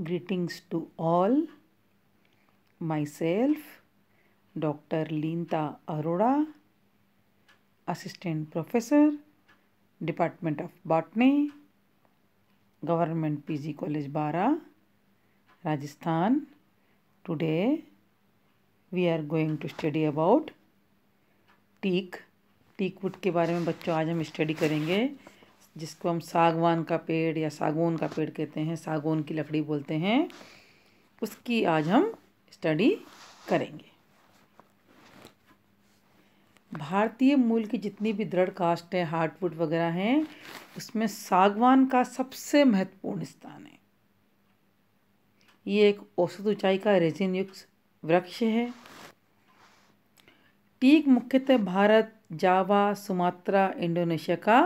Greetings to all. Myself, Dr. Linta Arora, Assistant Professor, Department of Botany, Government PG College Bara, Rajasthan. Today we are going to study about teak. Teak wood के बारे में बच्चों आज हम study करेंगे जिसको हम सागवान का पेड़ या सागौन का पेड़ कहते हैं सागौन की लकड़ी बोलते हैं उसकी आज हम स्टडी करेंगे भारतीय मूल की जितनी भी दृढ़ कास्ट है हार्डवुड वगैरह हैं उसमें सागवान का सबसे महत्वपूर्ण स्थान है ये एक औसत ऊंचाई का रेजिन युक्त वृक्ष है टीक मुख्यतः भारत जावा सुमात्रा इंडोनेशिया का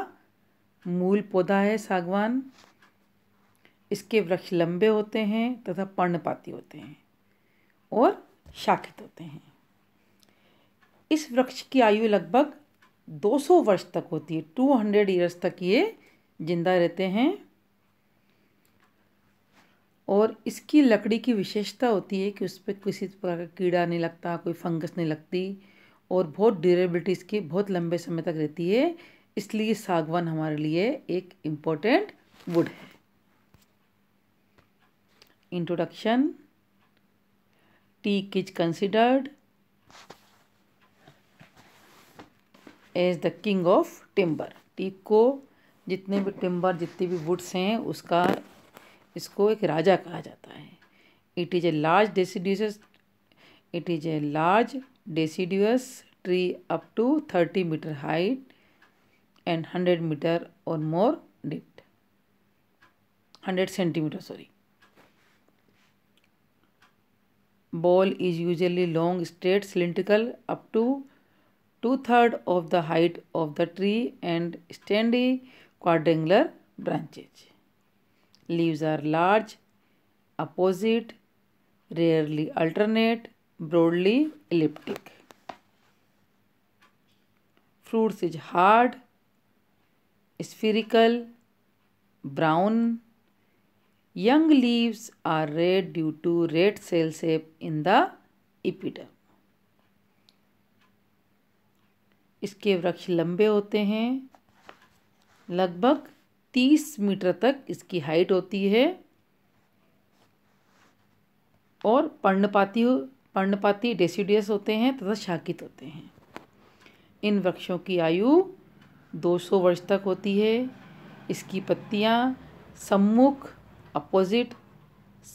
मूल पौधा है सागवान इसके वृक्ष लंबे होते हैं तथा पर्णपाती होते हैं और शाखित होते हैं इस वृक्ष की आयु लगभग 200 वर्ष तक होती है 200 ईयर्स तक ये जिंदा रहते हैं और इसकी लकड़ी की विशेषता होती है कि उस पर किसी प्रकार का कीड़ा नहीं लगता कोई फंगस नहीं लगती और बहुत ड्यूरेबिलिटी इसकी बहुत लंबे समय तक रहती है इसलिए सागवान हमारे लिए एक इम्पोर्टेंट वुड है introduction teak is considered as the king of timber teak को जितने भी टिम्बर जितने भी वुड्स हैं उसका इसको एक राजा कहा जाता है it is a large deciduous it is a large deciduous tree up to thirty metre height and 100 meter or more depth 100 centimeter sorry ball is usually long straight cylindrical up to two-third of the height of the tree and standy quadrangular branches leaves are large opposite rarely alternate broadly elliptic fruits is hard spherical brown young leaves are red due to red cell shape in the epiderm इसके वृक्ष लंबे होते हैं लगभग तीस metre तक इसकी height होती है और पर्णपाती पर्णपाती डेसीडियस होते हैं तथा शाकित होते हैं इन वृक्षों की आयु 200 वर्ष तक होती है इसकी पत्तियाँ सम्मुख अपोजिट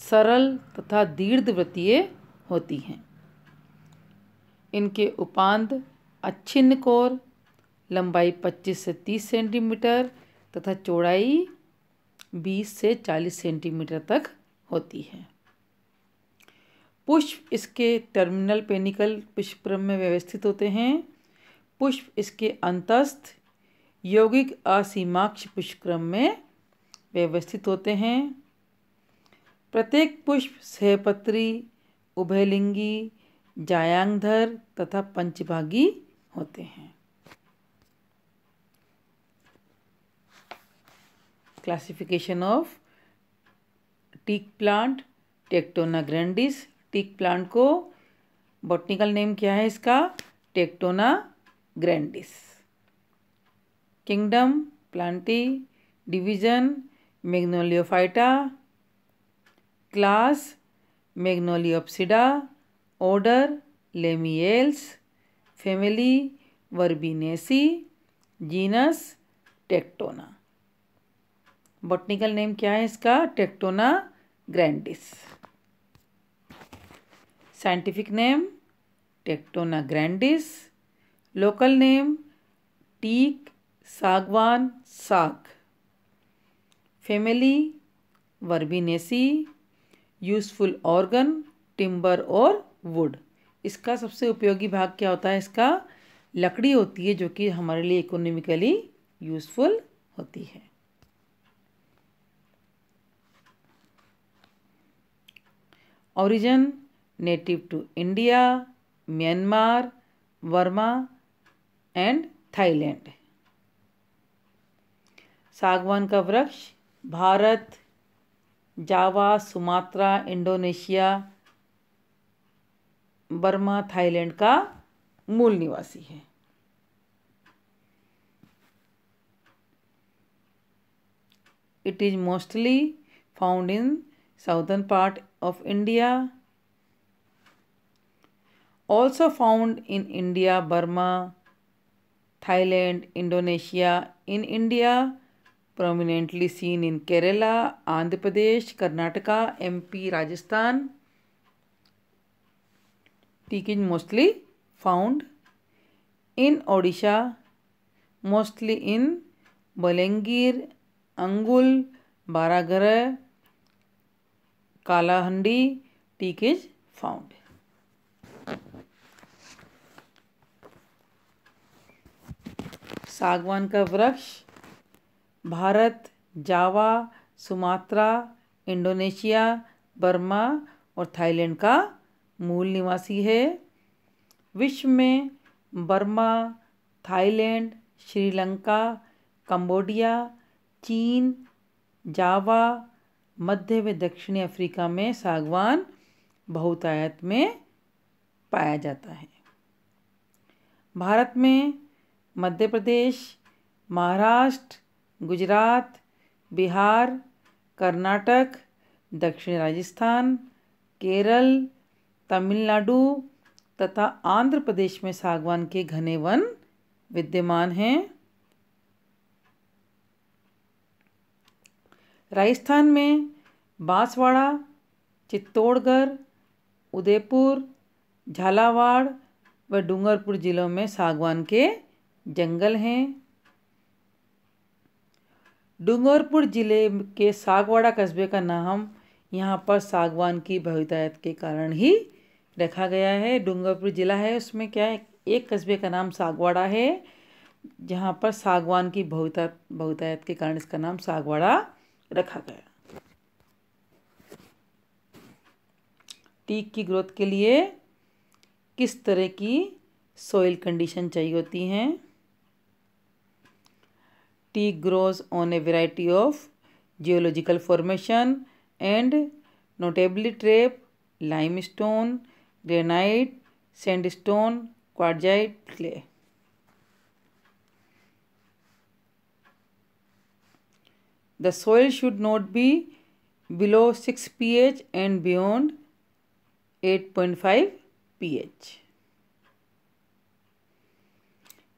सरल तथा दीर्घवृत्तीय होती हैं इनके उपांत अच्छिन्न कोर लंबाई 25 से 30 सेंटीमीटर तथा चौड़ाई 20 से 40 सेंटीमीटर तक होती है पुष्प इसके टर्मिनल पेनिकल पुष्परम में व्यवस्थित होते हैं पुष्प इसके अंतस्थ यौगिक असीमाक्ष पुष्क्रम में व्यवस्थित होते हैं प्रत्येक पुष्प सहपत्री उभयलिंगी जायांगधर तथा पंचभागी होते हैं classification of teak plant Tectona grandis teak plant को बॉटनिकल नेम क्या है इसका Tectona grandis kingdom Plantae division Magnoliophyta class Magnoliopsida order Lamiales family Verbenaceae genus Tectona botanical name क्या है इसका Tectona grandis scientific name Tectona grandis local name teak सागवान साग family Verbenaceae useful organ timber और wood इसका सबसे उपयोगी भाग क्या होता है इसका लकड़ी होती है जो कि हमारे लिए इकोनॉमिकली यूजफुल होती है origin native to India Myanmar Burma and Thailand सागवान का वृक्ष Bharat Java Sumatra Indonesia Burma Thailand का मूल निवासी है it is mostly found in southern part of India also found in India Burma Thailand Indonesia in India prominently seen in Kerala, Andhra Pradesh, Karnataka, MP, Rajasthan. Teak is mostly found in Odisha, mostly in Balangir, Angul, Baragara, Kalahandi. Teak is found. सागवान का वृक्ष Bharat Java Sumatra Indonesia Burma और Thailand का मूल निवासी है विश्व में बर्मा थाईलैंड श्रीलंका कंबोडिया चीन जावा मध्य व दक्षिणी अफ्रीका में सागवान बहुतायत में पाया जाता है भारत में मध्य प्रदेश महाराष्ट्र गुजरात बिहार कर्नाटक दक्षिण राजस्थान केरल तमिलनाडु तथा आंध्र प्रदेश में सागवान के घने वन विद्यमान हैं राजस्थान में बांसवाड़ा चित्तौड़गढ़ उदयपुर झालावाड़ व डूंगरपुर ज़िलों में सागवान के जंगल हैं डूंगरपुर ज़िले के सागवाड़ा कस्बे का नाम यहाँ पर सागवान की भवितायत के कारण ही रखा गया है डूंगरपुर ज़िला है उसमें क्या है एक कस्बे का नाम सागवाड़ा है जहाँ पर सागवान की बहुता बहुतायत के कारण इसका नाम सागवाड़ा रखा गया टीक की ग्रोथ के लिए किस तरह की सॉइल कंडीशन चाहिए होती हैं Tea grows on a variety of geological formation and notably trap, limestone, granite, sandstone, quartzite, clay. The soil should not be below 6 pH and beyond 8.5 pH.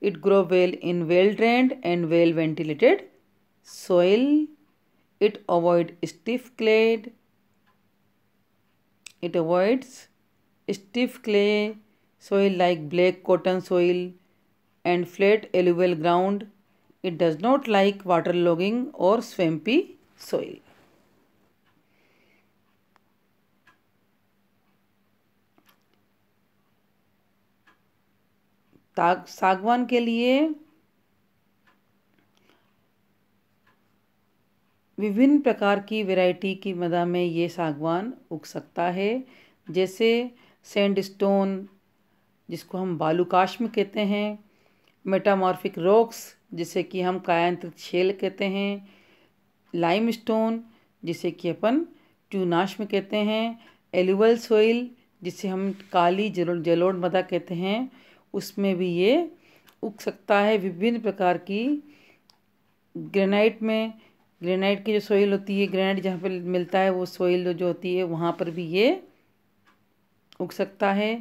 It grow well in well-drained and well-ventilated soil. It avoid stiff clay. It avoids stiff clay soil like black cotton soil and flat alluvial ground. It does not like waterlogging or swampy soil. सागवान के लिए विभिन्न प्रकार की variety की मदा में ये सागवान उग सकता है जैसे सैंडस्टोन जिसको हम बालूकाश्म कहते हैं मेटामॉर्फिक रॉक्स जिसे कि हम कायांत्रित शेल कहते हैं लाइम स्टोन जिसे कि अपन चूनाश्म कहते हैं एलिवल सोइल जिसे हम काली जलोड़ मदा कहते हैं उसमें भी ये उग सकता है विभिन्न प्रकार की ग्रेनाइट में ग्रेनाइट की जो सोइल होती है ग्रेनाइट जहाँ पर मिलता है वो सोइल जो होती है वहाँ पर भी ये उग सकता है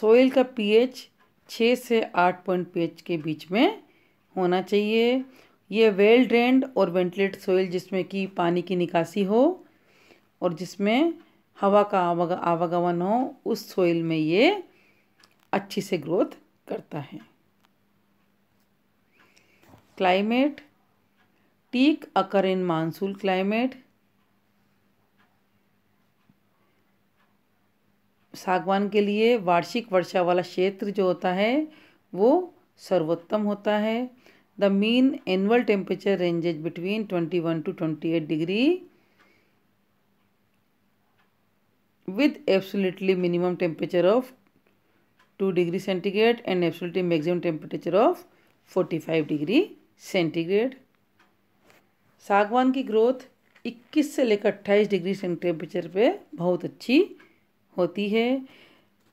सोइल का पीएच छः से आठ पॉइंट पी के बीच में होना चाहिए ये वेल ड्रेंड और वेंटिलेट सोइल जिसमें कि पानी की निकासी हो और जिसमें हवा का आवागमन हो उस सोइल में ये अच्छी से ग्रोथ करता है climate teak occur in monsoon climate सागवान के लिए वार्षिक वर्षा वाला क्षेत्र जो होता है वो सर्वोत्तम होता है the mean annual temperature ranges between twenty one to twenty eight degree with absolutely minimum temperature of two degree centigrade and absolutely maximum temperature of forty five degree centigrade सागवान की ग्रोथ इक्कीस से लेकर अट्ठाईस डिग्री टेम्परेचर पे बहुत अच्छी होती है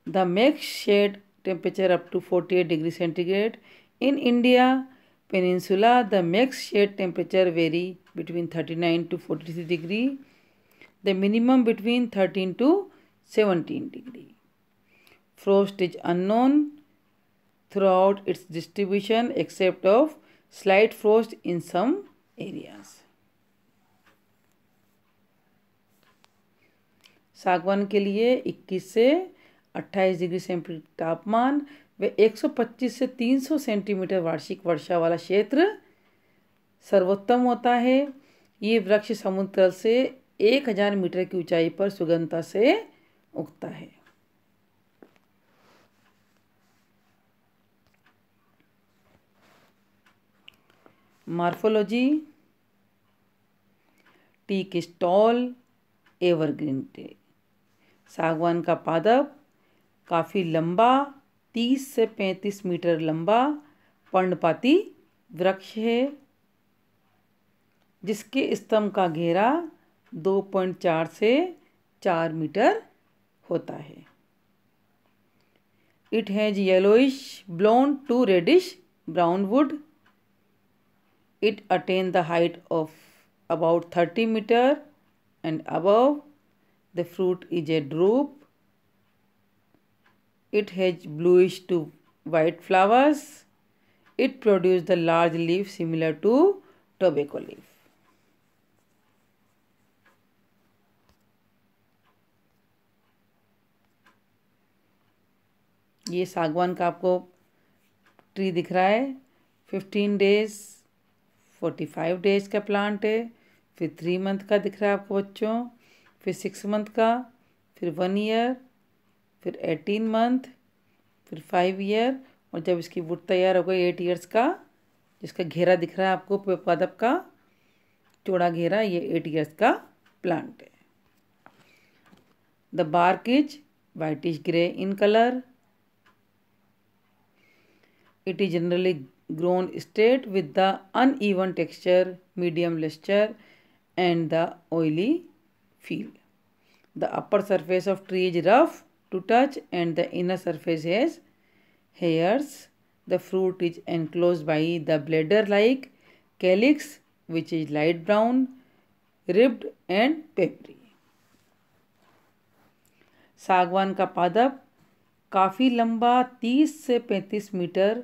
the max shade temperature up to forty eight degree centigrade in India peninsula the max shade temperature vary between thirty nine to forty three degree the minimum between thirteen to seventeen degree frost is unknown throughout its distribution except of slight frost in some areas. सागवान के लिए 21 से 28 degree centigrade तापमान व 125 से 300 centimetre वार्षिक वर्षा वाला क्षेत्र सर्वोत्तम होता है ये वृक्ष समुद्र से 1000 मीटर की ऊंचाई पर सुगंधता से उगता है morphology teak stall evergreen tree सागवान का पादप काफ़ी लंबा तीस से पैंतीस मीटर लंबा पर्णपाती वृक्ष है जिसके स्तंभ का घेरा दो पॉइंट चार से चार मीटर होता है it has yellowish brown to reddish brown wood it attain the height of about 30 meter and above the fruit is a drupe it has bluish to white flowers it produces the large leaf similar to tobacco leaf ये सागवान का आपको tree दिख रहा है fifteen days forty five days का plant है फिर थ्री मंथ का दिख रहा है आपको बच्चों फिर सिक्स मंथ का फिर वन ईयर फिर एटीन मंथ फिर फाइव ईयर और जब इसकी वुड तैयार हो गई एट ईयर्स का जिसका घेरा दिख रहा है आपको पदप का चौड़ा घेरा ये एट ईयर्स का प्लांट है the is white is grey in colour it is generally grown straight with the uneven texture, medium luster and the oily feel. The upper surface of tree is rough to touch and the inner surface has hairs. The fruit is enclosed by the bladder-like calyx which is light brown, ribbed and papery सागवान का पादप काफ़ी लंबा 30 से 35 metre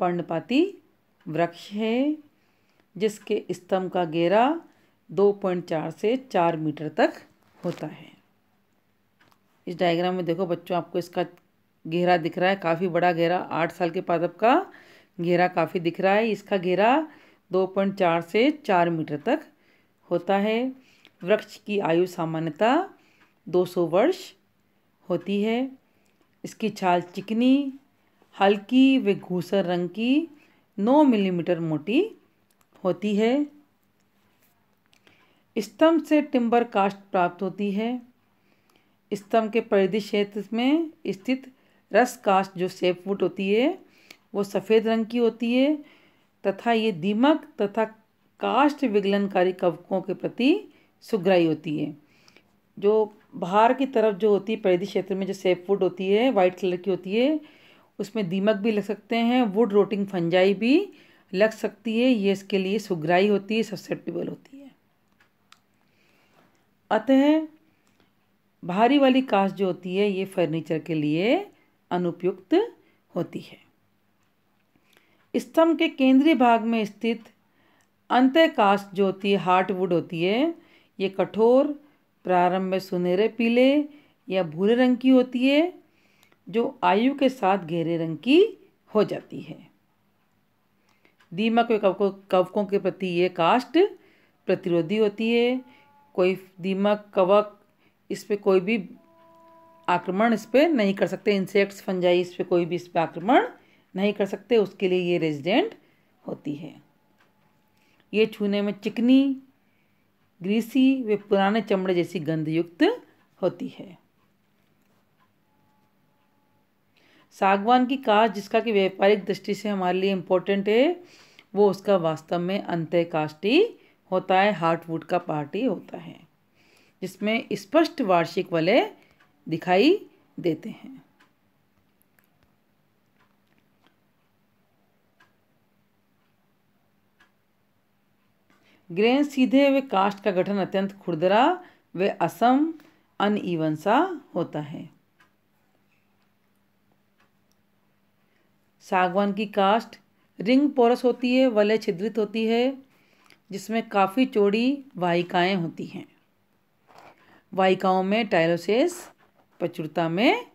पर्णपाती वृक्ष है जिसके स्तंभ का घेरा 2.4 से 4 मीटर तक होता है इस डायग्राम में देखो बच्चों आपको इसका घेरा दिख रहा है काफ़ी बड़ा घेरा आठ साल के पादप का घेरा काफ़ी दिख रहा है इसका घेरा 2.4 से 4 मीटर तक होता है वृक्ष की आयु सामान्यतः 200 वर्ष होती है इसकी छाल चिकनी हल्की व घूसर रंग की 9 मिलीमीटर मोटी होती है स्तंभ से टिम्बर कास्ट प्राप्त होती है स्तंभ के परिधि क्षेत्र में स्थित रस कास्ट जो सेफवुड होती है वो सफ़ेद रंग की होती है तथा ये दीमक तथा कास्ट विगलनकारी कवकों के प्रति सुग्राई होती है जो बाहर की तरफ जो होती है परिधि क्षेत्र में जो सेफवुड होती है वाइट कलर की होती है उसमें दीमक भी लग सकते हैं वुड रोटिंग फंजाई भी लग सकती है ये इसके लिए सुगराई होती है ससेप्टेबल होती है अतः भारी वाली कास्ट जो होती है ये फर्नीचर के लिए अनुपयुक्त होती है स्तंभ के केंद्रीय भाग में स्थित अंत कास्ट जो होती है वुड होती है ये कठोर प्रारंभ में सुनहरे पीले या भूरे रंग की होती है जो आयु के साथ गहरे रंग की हो जाती है दीमक व कवकों कवकों के प्रति ये कास्ट प्रतिरोधी होती है कोई दीमक कवक इस पर कोई भी आक्रमण इस पर नहीं कर सकते इंसेक्ट्स फंजाई इस पर कोई भी इस पर आक्रमण नहीं कर सकते उसके लिए ये रेजिडेंट होती है ये छूने में चिकनी ग्रीसी वे पुराने चमड़े जैसी गंधयुक्त होती है सागवान की काश जिसका कि व्यापारिक दृष्टि से हमारे लिए इम्पोर्टेंट है वो उसका वास्तव में अंत्य काष्टी होता है हार्टवुड का पार्टी होता है जिसमें स्पष्ट वार्षिक वलय दिखाई देते हैं ग्रेन सीधे वे कास्ट का गठन अत्यंत खुरदरा वे असम अनईवन सा होता है सागवान की कास्ट रिंग पोरस होती है वलय छिद्रित होती है जिसमें काफ़ी चौड़ी वाहिकाएँ होती हैं वाहिकाओं में टायरोसेस प्रचुरता में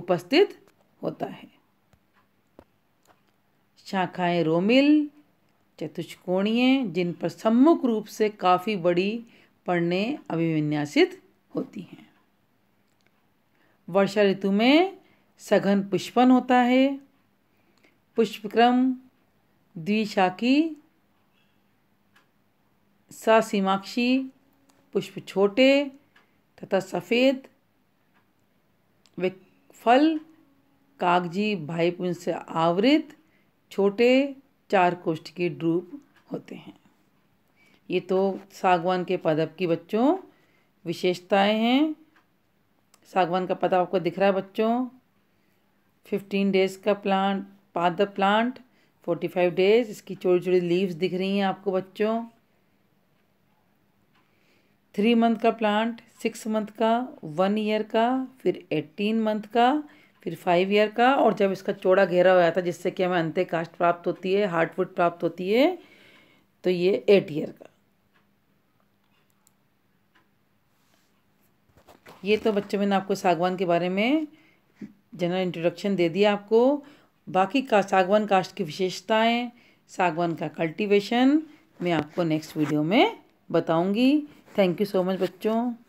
उपस्थित होता है शाखाएं रोमिल चतुष्कोणीय जिन पर सम्मुख रूप से काफ़ी बड़ी पर्णें अभिविन्यासित होती हैं वर्षा ऋतु में सघन पुष्पन होता है पुष्पक्रम द्विशाखी सासीमाक्षी पुष्प छोटे तथा सफ़ेद फल कागजी भाईपुंज से आवृत छोटे चार कोष्ठ के ड्रूप होते हैं ये तो सागवान के पदप की बच्चों विशेषताएं हैं सागवान का पदप आपको दिख रहा है बच्चों फिफ्टीन डेज का प्लांट पाद the plant forty five days इसकी छोटी छोटी लीव्स दिख रही हैं आपको बच्चों थ्री मंथ का प्लांट सिक्स मंथ का वन ईयर का फिर एटीन मंथ का फिर फाइव ईयर का और जब इसका चौड़ा घेरा हो जाता है जिससे कि हमें अंत्य कास्ट प्राप्त होती है हार्डवुड प्राप्त होती है तो ये एट ईयर का ये तो बच्चों मैंने आपको सागवान के बारे में जनरल इंट्रोडक्शन दे दिया आपको बाकी का सागवान कास्ट की विशेषताएं सागवान का कल्टीवेशन मैं आपको नेक्स्ट वीडियो में बताऊंगी थैंक यू सो मच बच्चों